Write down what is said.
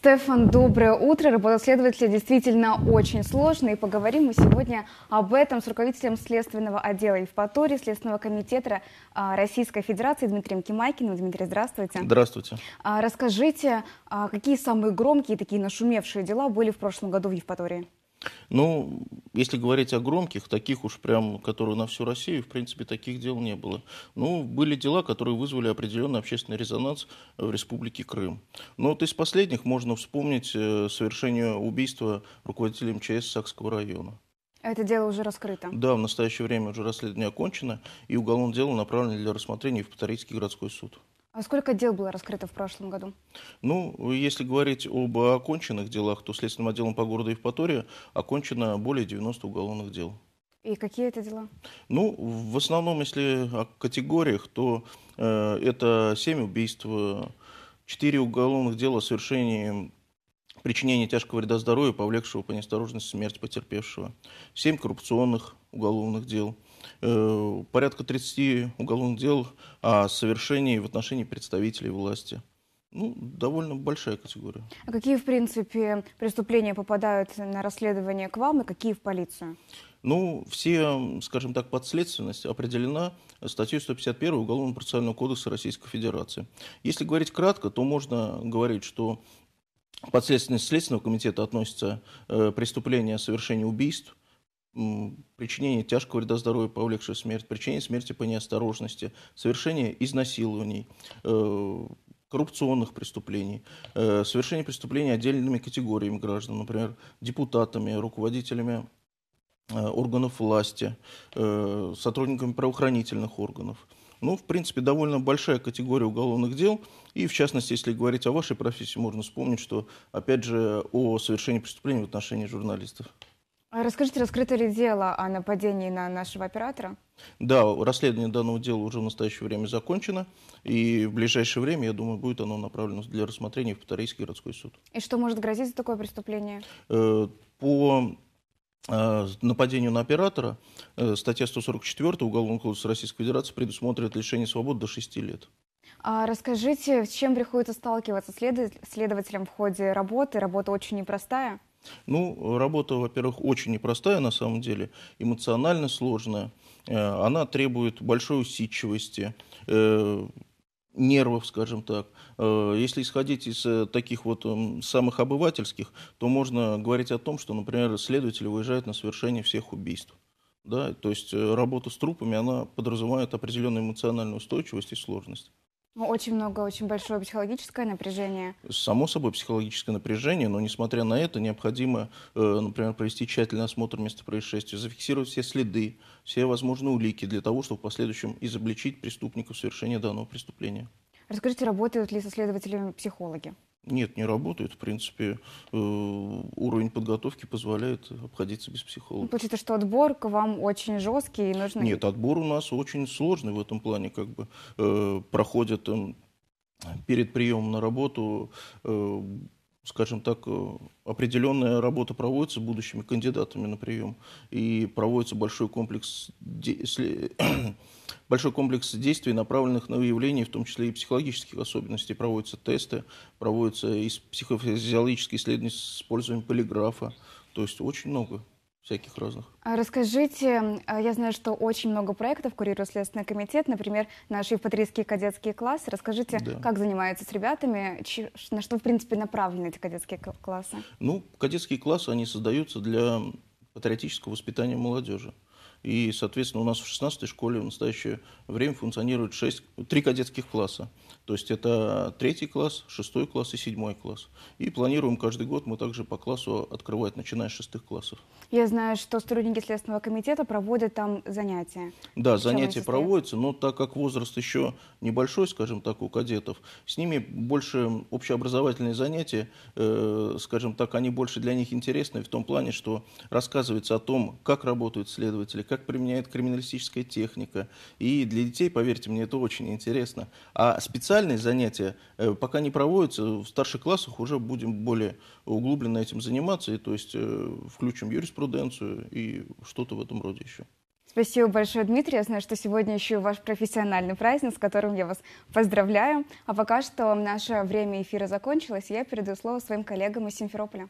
Стефан, доброе утро. Работа следователя действительно очень сложная, и поговорим мы сегодня об этом с руководителем следственного отдела Евпатории, Следственного комитета а, Российской Федерации Дмитрием Кимайкиным. Дмитрий, здравствуйте. Здравствуйте. А, расскажите, а, какие самые громкие, такие нашумевшие дела были в прошлом году в Евпатории? Ну, если говорить о громких, таких уж прям, которые на всю Россию, в принципе, таких дел не было. Ну, были дела, которые вызвали определенный общественный резонанс в Республике Крым. Но вот из последних можно вспомнить э, совершение убийства руководителя МЧС Сакского района. Это дело уже раскрыто? Да, в настоящее время уже расследование окончено, и уголовное дело направлено для рассмотрения в Патарийский городской суд. А сколько дел было раскрыто в прошлом году? Ну, если говорить об оконченных делах, то Следственным отделом по городу Евпатория окончено более 90 уголовных дел. И какие это дела? Ну, в основном, если о категориях, то э, это 7 убийств, 4 уголовных дела о совершении причинения тяжкого вреда здоровью, повлекшего по неосторожности смерть потерпевшего, 7 коррупционных уголовных дел, э, порядка 30 уголовных дел о совершении в отношении представителей власти. Ну, довольно большая категория. А какие, в принципе, преступления попадают на расследование к вам и какие в полицию? Ну, все, скажем так, подследственность определена статьей 151 уголовно процессуального кодекса Российской Федерации. Если говорить кратко, то можно говорить, что подследственность Следственного комитета относится э, преступления о совершении убийств, причинение тяжкого вреда здоровью, повлекшее смерть, причинение смерти по неосторожности, совершение изнасилований, э, коррупционных преступлений, э, совершение преступлений отдельными категориями граждан, например, депутатами, руководителями э, органов власти, сотрудниками правоохранительных органов. Ну, в принципе, довольно большая категория уголовных дел. И, в частности, если говорить о вашей профессии, можно вспомнить, что, опять же, о совершении преступлений в отношении журналистов. А расскажите, раскрыто ли дело о нападении на нашего оператора? Да, расследование данного дела уже в настоящее время закончено, и в ближайшее время, я думаю, будет оно направлено для рассмотрения в Патарейский городской суд. И что может грозить за такое преступление? Э, по э, нападению на оператора, э, статья 144 Уголовного кодекса Российской Федерации предусматривает лишение свободы до 6 лет. А расскажите, с чем приходится сталкиваться следователям в ходе работы? Работа очень непростая. Ну, работа, во-первых, очень непростая на самом деле, эмоционально сложная. Э, она требует большой усидчивости, э, нервов, скажем так. Э, если исходить из таких вот эм, самых обывательских, то можно говорить о том, что, например, следователи выезжают на совершение всех убийств. Да, то есть работа с трупами, она подразумевает определенную эмоциональную устойчивость и сложность. Ну, очень много, очень большое психологическое напряжение. Само собой, психологическое напряжение, но несмотря на это, необходимо, э, например, провести тщательный осмотр места происшествия, зафиксировать все следы, все возможные улики для того, чтобы в последующем изобличить преступников в совершении данного преступления. Расскажите, работают ли со следователями психологи? Нет, не работает. В принципе, э, уровень подготовки позволяет обходиться без психолога. Получается, ну, что отбор к вам очень жесткий и нужно... Нет, отбор у нас очень сложный в этом плане. Как бы э, проходят эм, перед приемом на работу э, скажем так, э, определенная работа проводится будущими кандидатами на прием. И проводится большой комплекс, де... большой комплекс действий, направленных на выявление, в том числе и психологических особенностей. Проводятся тесты, проводятся и психофизиологические исследования с использованием полиграфа. То есть очень много всяких разных. А расскажите, а, я знаю, что очень много проектов курирует Следственный комитет, например, наши евпаторийские кадетские классы. Расскажите, да. как занимаются с ребятами, на что, в принципе, направлены эти кадетские классы? Ну, кадетские классы, они создаются для патриотического воспитания молодежи. И, соответственно, у нас в 16-й школе в настоящее время функционирует 6, 3 кадетских класса. То есть это третий класс, шестой класс и седьмой класс. И планируем каждый год мы также по классу открывать, начиная с шестых классов. Я знаю, что сотрудники Следственного комитета проводят там занятия. Да, в занятия проводятся, но так как возраст еще небольшой, скажем так, у кадетов, с ними больше общеобразовательные занятия, э, скажем так, они больше для них интересны в том плане, что рассказывается о том, как работают следователи, следователи, как применяет криминалистическая техника. И для детей, поверьте мне, это очень интересно. А специальные занятия э, пока не проводятся, в старших классах уже будем более углубленно этим заниматься, и, то есть э, включим юриспруденцию и что-то в этом роде еще. Спасибо большое, Дмитрий. Я знаю, что сегодня еще и ваш профессиональный праздник, с которым я вас поздравляю. А пока что наше время эфира закончилось, и я передаю слово своим коллегам из Симферополя.